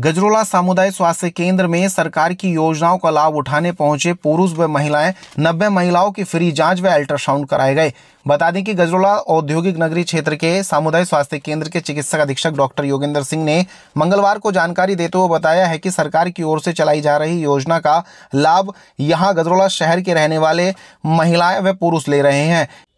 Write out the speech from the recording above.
गजरोला सामुदायिक स्वास्थ्य केंद्र में सरकार की योजनाओं का लाभ उठाने पहुंचे पुरुष व महिलाएं नब्बे महिलाओं की फ्री जांच व अल्ट्रासाउंड कराए गए बता दें कि गजरोला औद्योगिक नगरी क्षेत्र के सामुदायिक स्वास्थ्य केंद्र के चिकित्सक अधीक्षक डॉक्टर योगेंद्र सिंह ने मंगलवार को जानकारी देते हुए बताया है कि सरकार की ओर से चलाई जा रही योजना का लाभ यहाँ गजरोला शहर के रहने वाले महिलाएं व पुरुष ले रहे हैं